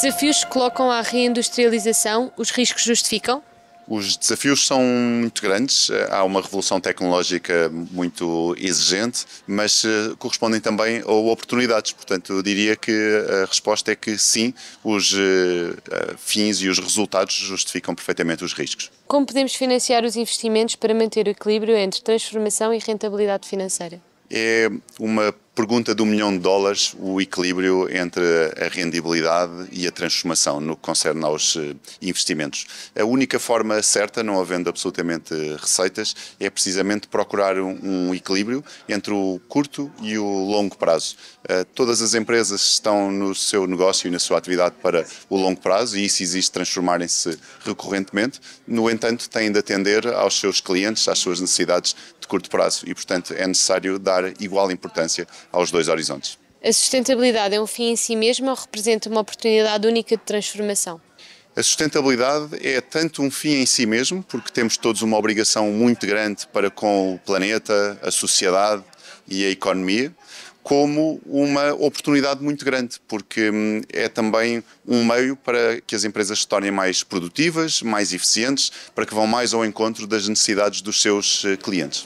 desafios que colocam à reindustrialização, os riscos justificam? Os desafios são muito grandes, eh, há uma revolução tecnológica muito exigente, mas eh, correspondem também a oportunidades. Portanto, eu diria que a resposta é que sim, os eh, fins e os resultados justificam perfeitamente os riscos. Como podemos financiar os investimentos para manter o equilíbrio entre transformação e rentabilidade financeira? É uma pergunta do milhão de dólares, o equilíbrio entre a rendibilidade e a transformação no que concerne aos eh, investimentos. A única forma certa, não havendo absolutamente receitas, é precisamente procurar um, equilíbrio entre o curto e o longo prazo. Eh, todas as empresas estão no seu negócio e na sua atividade para o longo prazo e isso exige transformarem-se recorrentemente. No entanto, têm de atender aos seus clientes, às suas necessidades de curto prazo e, portanto, é necessário dar igual importância aos dois horizontes. A sustentabilidade é um fim em si mesmo ou representa uma oportunidade única de transformação? A sustentabilidade é tanto um fim em si mesmo, porque temos todos uma obrigação muito grande para com o planeta, a sociedade e a economia, como uma oportunidade muito grande, porque hum, é também um meio para que as empresas se tornem mais produtivas, mais eficientes, para que vão mais ao encontro das necessidades dos seus eh, clientes.